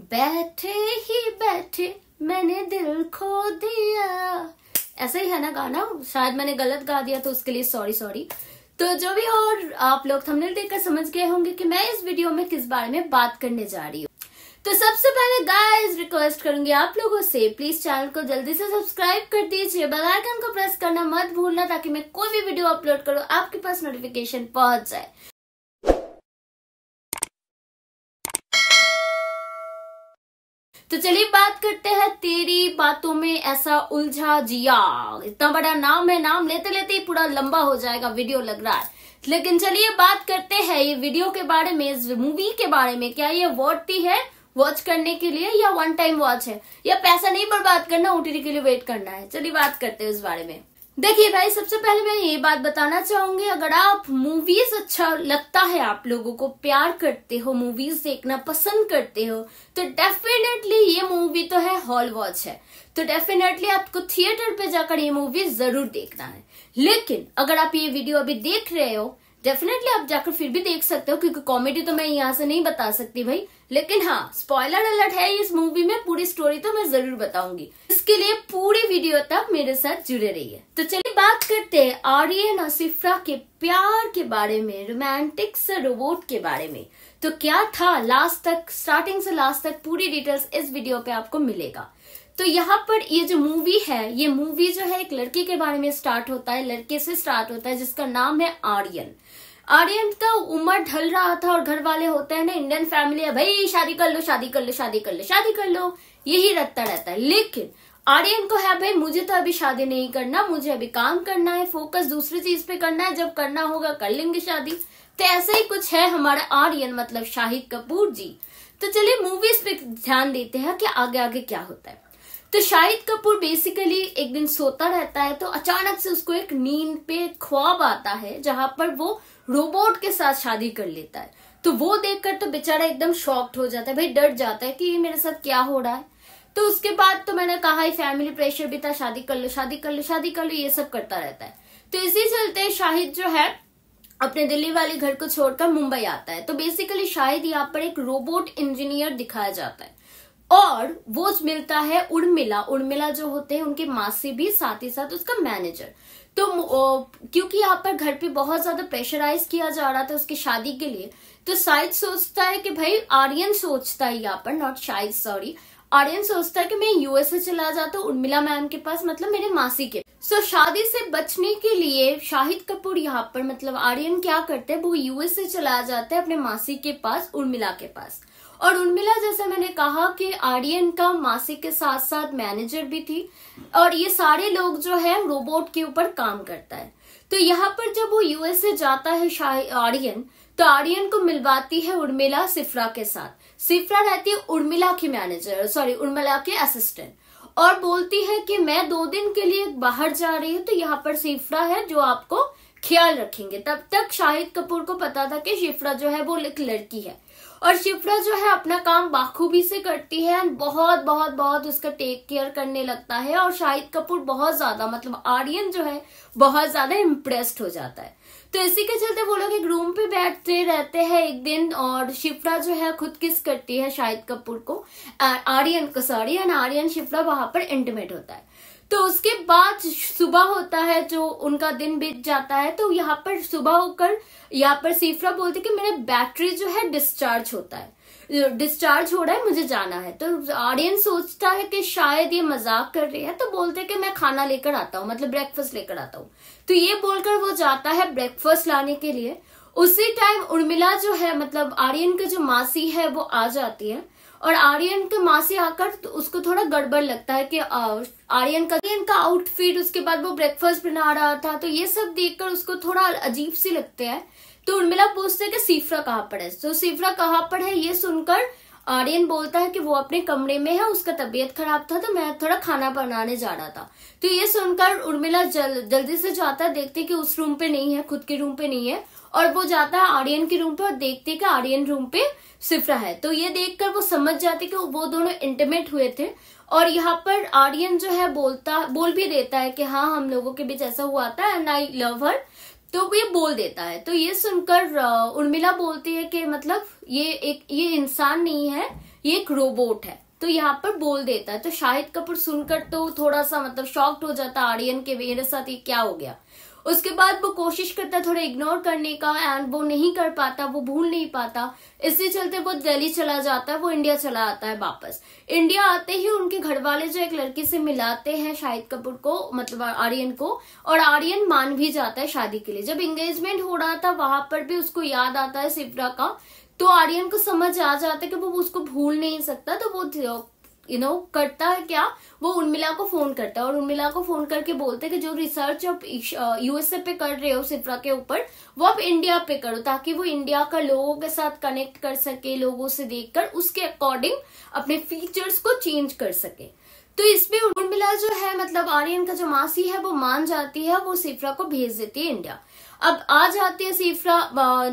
बैठे ही बैठे मैंने दिल खो दिया ऐसा ही है ना गाना शायद मैंने गलत गा दिया तो उसके लिए सॉरी सॉरी तो जो भी और आप लोग थंबनेल देखकर समझ गए होंगे कि मैं इस वीडियो में किस बारे में बात करने जा रही हूँ तो सबसे पहले गाइस रिक्वेस्ट करूंगी आप लोगों से प्लीज चैनल को जल्दी से सब्सक्राइब कर दीजिए बेल आइकन को प्रेस करना मत भूलना ताकि मैं कोई भी वीडियो अपलोड करूँ आपके पास नोटिफिकेशन पहुंच जाए तो चलिए बात करते हैं तेरी बातों में ऐसा उलझा जिया इतना बड़ा नाम है नाम लेते लेते ही पूरा लंबा हो जाएगा वीडियो लग रहा है लेकिन चलिए बात करते हैं ये वीडियो के बारे में इस मूवी के बारे में क्या ये वर्थ है वॉच करने के लिए या वन टाइम वॉच है या पैसा नहीं बर्बाद करना ओटीटी के लिए वेट करना है चलिए बात करते हैं इस बारे में देखिए भाई सबसे पहले मैं ये बात बताना चाहूंगी अगर आप मूवीज अच्छा लगता है आप लोगों को प्यार करते हो मूवीज देखना पसंद करते हो तो डेफिनेटली ये मूवी तो है हॉल वॉच है तो डेफिनेटली आपको थिएटर पे जाकर ये मूवी जरूर देखना है लेकिन अगर आप ये वीडियो अभी देख रहे हो डेफिनेटली आप जाकर फिर भी देख सकते हो क्योंकि कॉमेडी तो मैं यहाँ से नहीं बता सकती भाई लेकिन हाँ स्पॉइलर अलर्ट है इस मूवी में पूरी स्टोरी तो मैं जरूर बताऊंगी इसके लिए पूरी वीडियो तक मेरे साथ जुड़े रहिए तो चलिए बात करते हैं आर्यन और सिफ्रा के प्यार के बारे में रोमांटिक से रोबोट के बारे में तो क्या था लास्ट तक स्टार्टिंग से लास्ट तक पूरी डिटेल्स इस वीडियो पे आपको मिलेगा तो यहाँ पर ये जो मूवी है ये मूवी जो है एक लड़की के बारे में स्टार्ट होता है लड़के से स्टार्ट होता है जिसका नाम है आर्यन आर्यन का उम्र ढल रहा था और घर वाले होते हैं ना इंडियन फैमिली है भाई शादी कर लो शादी कर लो शादी कर लो शादी कर लो यही रहता रहता है लेकिन आर्यन को है भाई मुझे तो अभी शादी नहीं करना मुझे अभी काम करना है फोकस दूसरी चीज पे करना है जब करना होगा कर लेंगे शादी तो ऐसा ही कुछ है हमारा आर्यन मतलब शाहिद कपूर जी तो चलिए मूवीज पे ध्यान देते हैं कि आगे आगे क्या होता है तो शाहिद कपूर बेसिकली एक दिन सोता रहता है तो अचानक से उसको एक नींद पे ख्वाब आता है जहां पर वो रोबोट के साथ शादी कर लेता है तो वो देखकर तो बेचारा एकदम शॉक्ड हो जाता है भाई डर जाता है कि ये मेरे साथ क्या हो रहा है तो उसके बाद तो मैंने कहा ही फैमिली प्रेशर भी था शादी कर लो शादी कर लो शादी कर लो ये सब करता रहता है तो इसी चलते शाहिद जो है अपने दिल्ली वाले घर को छोड़कर मुंबई आता है तो बेसिकली शाहिद यहाँ पर एक रोबोट इंजीनियर दिखाया जाता है और वो मिलता है उर्मिला उर्मिला जो होते हैं उनके मासी भी साथ ही साथ उसका मैनेजर तो क्योंकि यहाँ पर घर पे बहुत ज्यादा प्रेशराइज किया जा रहा था उसकी शादी के लिए तो शायद सोचता है कि भाई आर्यन सोचता है यहाँ पर नॉट शायद सॉरी आर्यन सोचता है कि मैं यूएसए चला जाता हूँ उर्मिला मैम के पास मतलब मेरे मासी के सो so, शादी से बचने के लिए शाहिद कपूर यहाँ पर मतलब आर्यन क्या करते हैं वो यूएसए चला जाता है अपने मासी के पास उर्मिला के पास और उर्मिला जैसे मैंने कहा कि आर्यन का मासिक के साथ साथ मैनेजर भी थी और ये सारे लोग जो है रोबोट के ऊपर काम करता है तो यहाँ पर जब वो यूएसए जाता है आर्यन तो आर्यन को मिलवाती है उर्मिला सिफ्रा के साथ सिफ्रा रहती है उर्मिला की मैनेजर सॉरी उर्मिला के असिस्टेंट और बोलती है कि मैं दो दिन के लिए बाहर जा रही हूँ तो यहाँ पर सिफ्रा है जो आपको ख्याल रखेंगे तब तक शाहिद कपूर को पता था कि शिफ्रा जो है वो एक लड़की है और शिप्रा जो है अपना काम बाखूबी से करती है एंड बहुत बहुत बहुत उसका टेक केयर करने लगता है और शाहिद कपूर बहुत ज्यादा मतलब आर्यन जो है बहुत ज्यादा इम्प्रेस्ड हो जाता है तो इसी के चलते वो लोग एक रूम पे बैठते रहते हैं एक दिन और शिप्रा जो है खुद किस करती है शाहिद कपूर को आर्यन को सॉरी एंड आर्यन शिप्रा वहां पर इंटीमेट होता है तो उसके बाद सुबह होता है जो उनका दिन बीत जाता है तो यहाँ पर सुबह होकर यहाँ पर सीफरा बोलते कि मेरे बैटरी जो है डिस्चार्ज होता है डिस्चार्ज हो रहा है मुझे जाना है तो ऑडियंस सोचता है कि शायद ये मजाक कर रही है तो बोलते हैं कि मैं खाना लेकर आता हूँ मतलब ब्रेकफास्ट लेकर आता हूँ तो ये बोलकर वो जाता है ब्रेकफास्ट लाने के लिए उसी टाइम उर्मिला जो है मतलब आर्यन का जो मासी है वो आ जाती है और आर्यन के माँ से आकर तो उसको थोड़ा गड़बड़ लगता है कि आर्यन का आर्यन का आउटफिट उसके बाद वो ब्रेकफास्ट बना रहा था तो ये सब देखकर उसको थोड़ा अजीब सी लगते हैं तो उर्मिला पूछते हैं कि सीफरा कहाँ पर है तो सीफरा कहाँ पर है ये सुनकर आर्यन बोलता है कि वो अपने कमरे में है उसका तबीयत खराब था तो मैं थोड़ा खाना बनाने जा रहा था तो ये सुनकर उर्मिला जल, जल्दी से जाता है देखते कि उस रूम पे नहीं है खुद के रूम पे नहीं है और वो जाता है आर्यन के रूम पे और देखते है कि आर्यन रूम पे सिफरा है तो ये देखकर वो समझ जाते कि वो दोनों इंटीमेट हुए थे और यहाँ पर आर्यन जो है बोलता बोल भी देता है कि हाँ हम लोगों के बीच ऐसा हुआ था एंड आई लव हर तो ये बोल देता है तो ये सुनकर उर्मिला बोलती है कि मतलब ये एक ये इंसान नहीं है ये एक रोबोट है तो यहाँ पर बोल देता है तो शाहिद कपूर सुनकर तो थोड़ा सा मतलब शॉक्ड हो जाता आर्यन के मेरे साथ ये क्या हो गया उसके बाद वो कोशिश करता है थोड़ा इग्नोर करने का एंड वो नहीं कर पाता वो भूल नहीं पाता इसी चलते वो दिल्ली चला जाता है वो इंडिया चला आता है वापस इंडिया आते ही उनके घर वाले जो एक लड़की से मिलाते हैं शाहिद कपूर को मतलब आर्यन को और आर्यन मान भी जाता है शादी के लिए जब एंगेजमेंट हो रहा था वहां पर भी उसको याद आता है शिवरा का तो आर्यन को समझ आ जाता है कि वो उसको भूल नहीं सकता तो वो यू नो करता है क्या वो उर्मिला को फोन करता है और उर्मिला को फोन करके बोलते हैं कि जो रिसर्च आप यूएसए पे कर रहे हो सिफ्रा के ऊपर वो आप इंडिया पे करो ताकि वो इंडिया का लोगों के साथ कनेक्ट कर सके लोगों से देखकर उसके अकॉर्डिंग अपने फीचर्स को चेंज कर सके तो इसमें उर्मिला जो है मतलब आर्यन का जो मासी है वो मान जाती है वो सिफ्रा को भेज देती है इंडिया अब आ जाती है सिफ्रा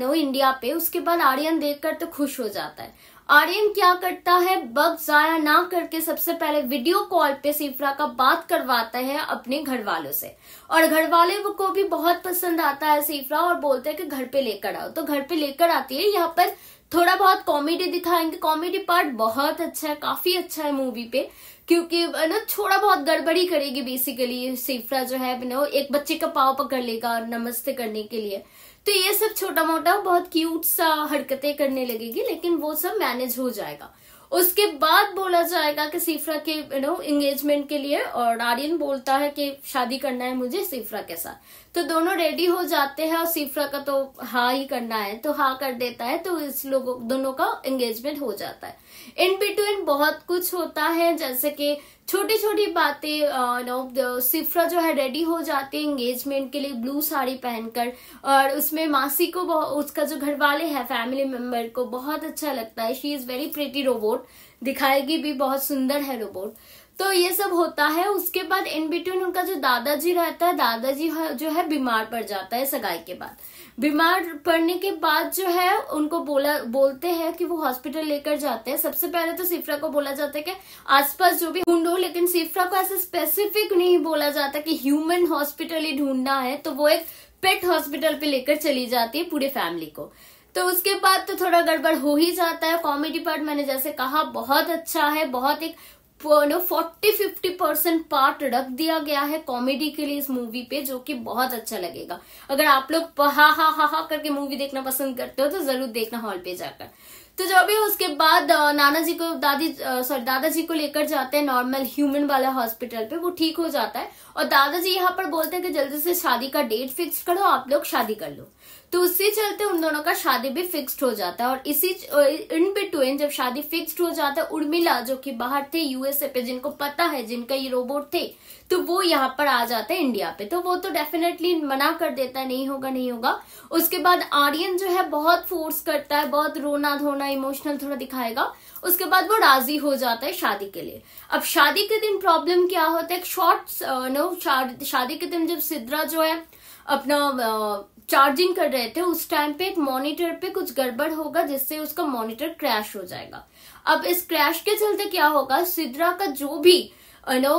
नो इंडिया पे उसके बाद आर्यन देखकर तो खुश हो जाता है आर्यन क्या करता है बग जाया ना करके सबसे पहले वीडियो कॉल पे सिफरा का बात करवाता है अपने घर वालों से और घर वाले को भी बहुत पसंद आता है सिफरा और बोलते हैं कि घर पे लेकर आओ तो घर पे लेकर आती है यहाँ पर थोड़ा बहुत कॉमेडी दिखाएंगे कॉमेडी पार्ट बहुत अच्छा है काफी अच्छा है मूवी पे क्योंकि ना थोड़ा बहुत गड़बड़ी करेगी बेसिकली सिफरा जो है ना एक बच्चे का पाव पकड़ लेगा नमस्ते करने के लिए तो ये सब छोटा मोटा बहुत क्यूट सा हरकतें करने लगेगी लेकिन वो सब मैनेज हो जाएगा उसके बाद बोला जाएगा कि सीफरा के यू नो एंगेजमेंट के लिए और आर्यन बोलता है कि शादी करना है मुझे सीफरा के साथ तो दोनों रेडी हो जाते हैं और सिफरा का तो हाँ ही करना है तो हाँ कर देता है तो इस लोगों दोनों का एंगेजमेंट हो जाता है इन बिटवीन बहुत कुछ होता है जैसे कि छोटी छोटी बातें सिफरा जो है रेडी हो जाती है एंगेजमेंट के लिए ब्लू साड़ी पहनकर और उसमें मासी को उसका जो घर वाले है फैमिली मेंबर को बहुत अच्छा लगता है she is very pretty robot दिखाएगी भी बहुत सुंदर है रोबोट तो ये सब होता है उसके बाद इन बिटवीन उनका जो दादाजी रहता है दादाजी जो है बीमार पड़ जाता है सगाई के बाद बीमार पड़ने के बाद जो है उनको बोला बोलते हैं कि वो हॉस्पिटल लेकर जाते हैं सबसे पहले तो सिफ्रा को बोला जाता है कि आसपास जो भी ढूंढो लेकिन सिफ्रा को ऐसा स्पेसिफिक नहीं बोला जाता कि ह्यूमन हॉस्पिटल ही ढूंढना है तो वो एक पेट हॉस्पिटल पे लेकर चली जाती है पूरे फैमिली को तो उसके बाद तो थोड़ा गड़बड़ हो ही जाता है कॉमेडी पार्ट मैंने जैसे कहा बहुत अच्छा है बहुत एक फोर्टी फिफ्टी परसेंट पार्ट रख दिया गया है कॉमेडी के लिए इस मूवी पे जो कि बहुत अच्छा लगेगा अगर आप लोग हा हा हा हा करके मूवी देखना पसंद करते हो तो जरूर देखना हॉल पे जाकर तो जो भी उसके बाद नाना जी को दादी सॉरी दादाजी को लेकर जाते हैं नॉर्मल ह्यूमन वाला हॉस्पिटल पे वो ठीक हो जाता है और दादाजी यहाँ पर बोलते हैं कि जल्दी से शादी का डेट फिक्स करो आप लोग शादी कर लो तो उससे चलते उन दोनों का शादी भी फिक्स्ड हो जाता है और इसी इन बिटवीन जब शादी फिक्स्ड हो जाता है उर्मिला जो कि बाहर थे यूएसए पे जिनको पता है जिनका ये रोबोट थे तो वो यहाँ पर आ जाता है इंडिया पे तो वो तो डेफिनेटली मना कर देता है नहीं होगा नहीं होगा उसके बाद आर्यन जो है बहुत फोर्स करता है बहुत रोना धोना इमोशनल थोड़ा दिखाएगा उसके बाद वो राजी हो जाता है शादी के लिए अब शादी के दिन प्रॉब्लम क्या होता है शॉर्ट नो शादी के दिन जब सिद्रा जो है अपना चार्जिंग कर रहे थे उस टाइम पे एक मॉनिटर पे कुछ गड़बड़ होगा जिससे उसका मॉनिटर क्रैश हो जाएगा अब इस क्रैश के चलते क्या होगा सिद्रा का जो भी नो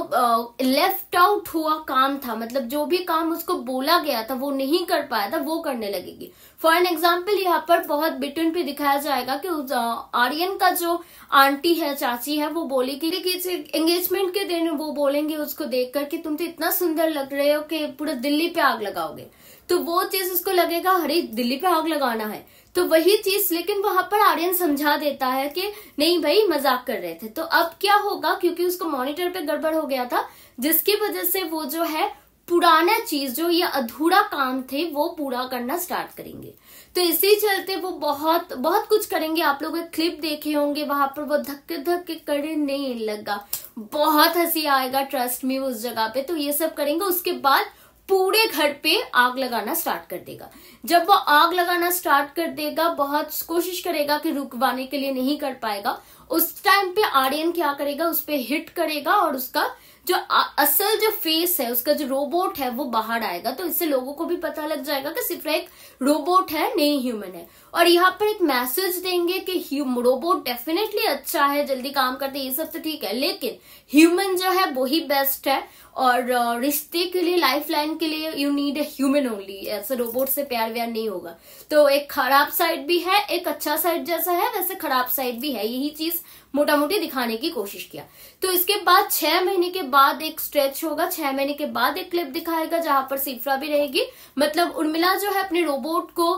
लेफ्ट आउट हुआ काम था मतलब जो भी काम उसको बोला गया था वो नहीं कर पाया था वो करने लगेगी फॉर एन एग्जाम्पल यहाँ पर बहुत बिटन पे दिखाया जाएगा कि uh, आर्यन का जो आंटी है चाची है वो बोली कि, कि एंगेजमेंट के दिन वो बोलेंगे उसको देखकर कि तुम तो इतना सुंदर लग रहे हो कि पूरा दिल्ली पे आग लगाओगे तो वो चीज उसको लगेगा हरे दिल्ली पे आग लगाना है तो वही चीज लेकिन वहां पर आर्यन समझा देता है कि नहीं भाई मजाक कर रहे थे तो अब क्या होगा क्योंकि उसको मॉनिटर पे गड़बड़ हो गया था जिसकी वजह से वो जो है पुराना चीज जो ये अधूरा काम थे वो पूरा करना स्टार्ट करेंगे तो इसी चलते वो बहुत बहुत कुछ करेंगे आप लोग क्लिप देखे होंगे वहां पर वो धक्के धक्के नहीं लगा बहुत हंसी आएगा ट्रस्ट में उस जगह पे तो ये सब करेंगे उसके बाद पूरे घर पे आग लगाना स्टार्ट कर देगा जब वो आग लगाना स्टार्ट कर देगा बहुत कोशिश करेगा कि रुकवाने के लिए नहीं कर पाएगा उस टाइम पे आर्यन क्या करेगा उस पर हिट करेगा और उसका जो असल जो फेस है उसका जो रोबोट है वो बाहर आएगा तो इससे लोगों को भी पता लग जाएगा कि सिर्फ एक रोबोट है नहीं ह्यूमन है और यहाँ पर एक मैसेज देंगे कि रोबोट डेफिनेटली अच्छा है जल्दी काम करते ये सब तो ठीक है लेकिन ह्यूमन जो है वो ही बेस्ट है और रिश्ते के लिए लाइफ लाइन के लिए you need a human only ऐसे रोबोट से प्यार व्यार नहीं होगा तो एक खराब साइड भी है एक अच्छा साइड जैसा है वैसे खराब साइड भी है यही चीज मोटा मोटी दिखाने की कोशिश किया तो इसके बाद छह महीने के बाद एक स्ट्रेच होगा छह महीने के बाद एक क्लिप दिखाएगा जहां पर सिफ्रा भी रहेगी मतलब उर्मिला जो है अपने रोबोट को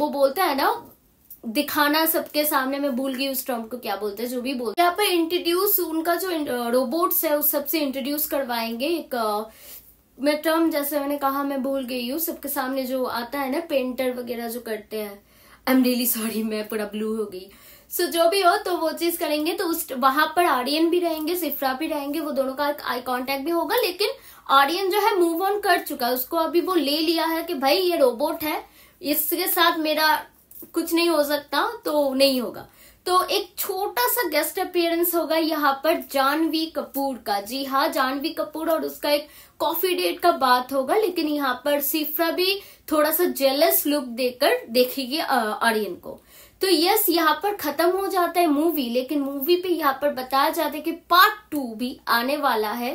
वो बोलता है ना दिखाना सबके सामने मैं भूल गई उस टर्म को क्या बोलते हैं जो भी बोलते हैं यहाँ पर इंट्रोड्यूस उनका जो रोबोट्स है उस सबसे इंट्रोड्यूस करवाएंगे एक मैं टर्म जैसे मैंने कहा मैं भूल गई हूँ सबके सामने जो आता है ना पेंटर वगैरह जो करते हैं आई एम रियली सॉरी मैं पूरा ब्लू हो गई सो जो भी हो तो वो चीज करेंगे तो उस वहां पर आर्यन भी रहेंगे सिफ्रा भी रहेंगे वो दोनों का आई कांटेक्ट भी होगा लेकिन आर्यन जो है मूव ऑन कर चुका है उसको अभी वो ले लिया है कि भाई ये रोबोट है इसके साथ मेरा कुछ नहीं हो सकता तो नहीं होगा तो एक छोटा सा गेस्ट अपियरेंस होगा यहाँ पर जानवी कपूर का जी हाँ जानवी कपूर और उसका एक कॉफी डेट का बात होगा लेकिन यहाँ पर सिफ्रा भी थोड़ा सा जेलस लुक देकर देखेगी आर्यन को तो यस यहाँ पर खत्म हो जाता है मूवी लेकिन मूवी पे यहाँ पर बताया जाता है कि पार्ट टू भी आने वाला है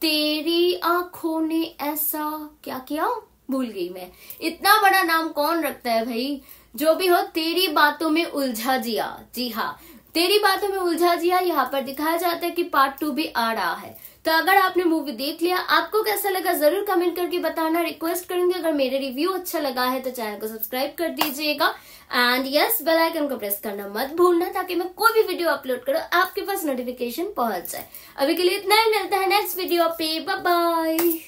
तेरी आंखों ने ऐसा क्या किया भूल गई मैं इतना बड़ा नाम कौन रखता है भाई जो भी हो तेरी बातों में उलझा जिया जी हाँ तेरी बातों में उलझा जिया यहाँ पर दिखाया जाता है कि पार्ट टू भी आ रहा है तो अगर आपने मूवी देख लिया आपको कैसा लगा जरूर कमेंट करके बताना रिक्वेस्ट करूंगी अगर मेरे रिव्यू अच्छा लगा है तो चैनल को सब्सक्राइब कर दीजिएगा एंड यस बेल आइकन को प्रेस करना मत भूलना ताकि मैं कोई भी वीडियो अपलोड करो आपके पास नोटिफिकेशन पहुंच जाए अभी के लिए इतना ही मिलता है नेक्स्ट वीडियो पे बाय